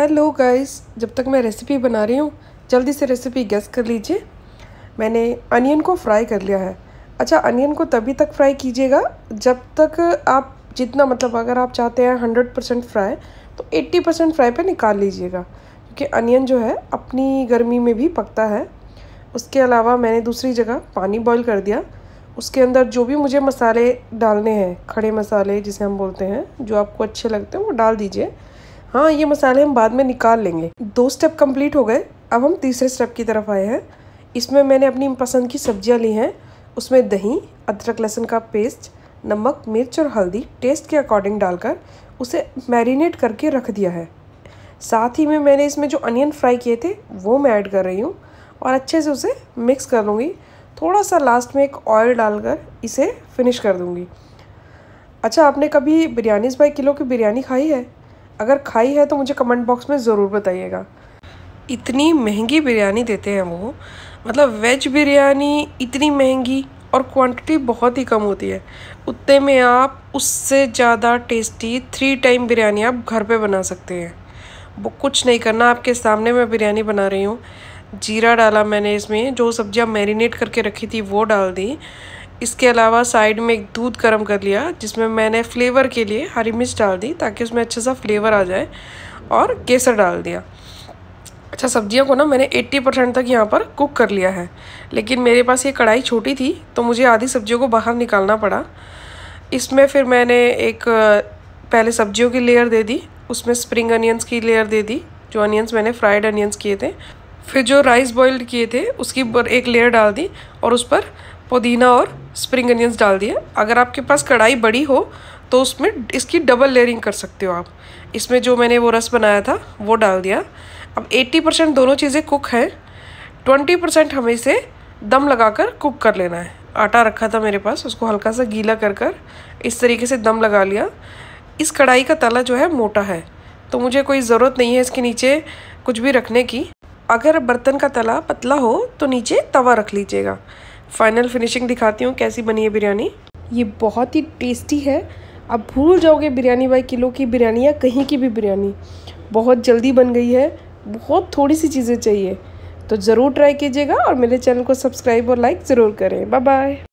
hello guys जब तक मैं रेसिपी बना रही हूँ जल्दी से रेसिपी गैस कर लीजिए मैंने अनियन को फ्राई कर लिया है अच्छा अनियन को तभी तक फ्राई कीजिएगा जब तक आप जितना मतलब अगर आप चाहते हैं हंड्रेड परसेंट फ्राई तो एट्टी परसेंट फ्राई पर निकाल लीजिएगा क्योंकि अनियन जो है अपनी गर्मी में भी पकता है उसके अलावा मैंने दूसरी जगह पानी बॉयल कर दिया उसके अंदर जो भी मुझे मसाले डालने हैं खड़े मसाले जिसे हम बोलते हैं जो आपको अच्छे लगते हैं वो डाल दीजिए हाँ ये मसाले हम बाद में निकाल लेंगे दो स्टेप कंप्लीट हो गए अब हम तीसरे स्टेप की तरफ आए हैं इसमें मैंने अपनी पसंद की सब्जियाँ ली हैं उसमें दही अदरक लहसुन का पेस्ट नमक मिर्च और हल्दी टेस्ट के अकॉर्डिंग डालकर उसे मैरिनेट करके रख दिया है साथ ही में मैंने इसमें जो अनियन फ्राई किए थे वो मैं ऐड कर रही हूँ और अच्छे से उसे मिक्स कर लूँगी थोड़ा सा लास्ट में एक ऑयल डालकर इसे फिनिश कर दूँगी अच्छा आपने कभी बिरयानीज बाई किलो की बिरयानी खाई है अगर खाई है तो मुझे कमेंट बॉक्स में ज़रूर बताइएगा इतनी महंगी बिरयानी देते हैं वो मतलब वेज बिरयानी इतनी महंगी और क्वांटिटी बहुत ही कम होती है उतने में आप उससे ज़्यादा टेस्टी थ्री टाइम बिरयानी आप घर पे बना सकते हैं वो कुछ नहीं करना आपके सामने मैं बिरयानी बना रही हूँ जीरा डाला मैंने इसमें जो सब्जियाँ मैरिनेट करके रखी थी वो डाल दी इसके अलावा साइड में एक दूध गर्म कर लिया जिसमें मैंने फ्लेवर के लिए हरी मिर्च डाल दी ताकि उसमें अच्छा सा फ्लेवर आ जाए और केसर डाल दिया अच्छा सब्जियों को ना मैंने 80 परसेंट तक यहाँ पर कुक कर लिया है लेकिन मेरे पास ये कढ़ाई छोटी थी तो मुझे आधी सब्जियों को बाहर निकालना पड़ा इसमें फिर मैंने एक पहले सब्जियों की लेयर दे दी उसमें स्प्रिंग अनियंस की लेयर दे दी जो अनियंस मैंने फ्राइड अनियंस किए थे फिर जो राइस बॉइल्ड किए थे उसकी एक लेयर डाल दी और उस पर पुदीना और स्प्रिंग अनियंस डाल दिए अगर आपके पास कढ़ाई बड़ी हो तो उसमें इसकी डबल लेयरिंग कर सकते हो आप इसमें जो मैंने वो रस बनाया था वो डाल दिया अब 80 परसेंट दोनों चीज़ें कुक हैं 20 परसेंट हमें इसे दम लगाकर कुक कर लेना है आटा रखा था मेरे पास उसको हल्का सा गीला कर कर इस तरीके से दम लगा लिया इस कढ़ाई का तला जो है मोटा है तो मुझे कोई ज़रूरत नहीं है इसके नीचे कुछ भी रखने की अगर बर्तन का तला पतला हो तो नीचे तवा रख लीजिएगा फाइनल फिनिशिंग दिखाती हूँ कैसी बनी है बिरयानी ये बहुत ही टेस्टी है आप भूल जाओगे बिरयानी बाई किलो की बिरयानी या कहीं की भी बिरयानी बहुत जल्दी बन गई है बहुत थोड़ी सी चीज़ें चाहिए तो ज़रूर ट्राई कीजिएगा और मेरे चैनल को सब्सक्राइब और लाइक ज़रूर करें बाय बाय